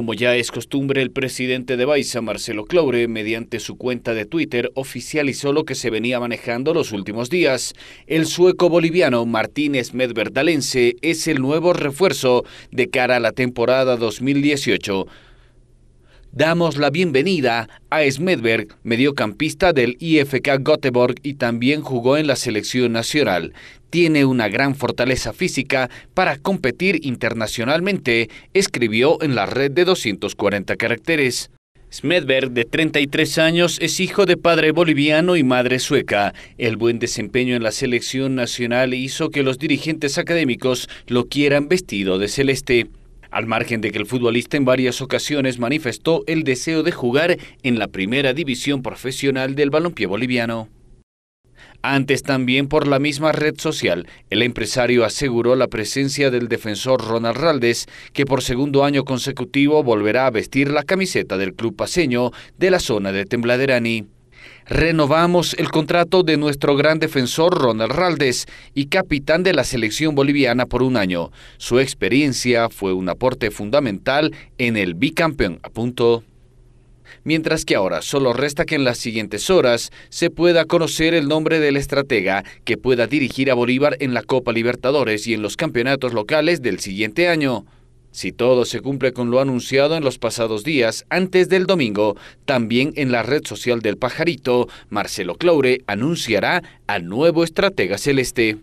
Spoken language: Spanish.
Como ya es costumbre, el presidente de Baiza, Marcelo Claure, mediante su cuenta de Twitter, oficializó lo que se venía manejando los últimos días. El sueco boliviano Martínez Medverdalense es el nuevo refuerzo de cara a la temporada 2018 damos la bienvenida a Smedberg, mediocampista del IFK Göteborg y también jugó en la selección nacional. Tiene una gran fortaleza física para competir internacionalmente, escribió en la red de 240 caracteres. Smedberg, de 33 años, es hijo de padre boliviano y madre sueca. El buen desempeño en la selección nacional hizo que los dirigentes académicos lo quieran vestido de celeste al margen de que el futbolista en varias ocasiones manifestó el deseo de jugar en la primera división profesional del balompié boliviano. Antes también por la misma red social, el empresario aseguró la presencia del defensor Ronald Raldes, que por segundo año consecutivo volverá a vestir la camiseta del club paseño de la zona de Tembladerani. Renovamos el contrato de nuestro gran defensor Ronald Raldes y capitán de la selección boliviana por un año. Su experiencia fue un aporte fundamental en el bicampeón, Mientras que ahora solo resta que en las siguientes horas se pueda conocer el nombre del estratega que pueda dirigir a Bolívar en la Copa Libertadores y en los campeonatos locales del siguiente año. Si todo se cumple con lo anunciado en los pasados días, antes del domingo, también en la red social del pajarito, Marcelo Claure anunciará al nuevo estratega celeste.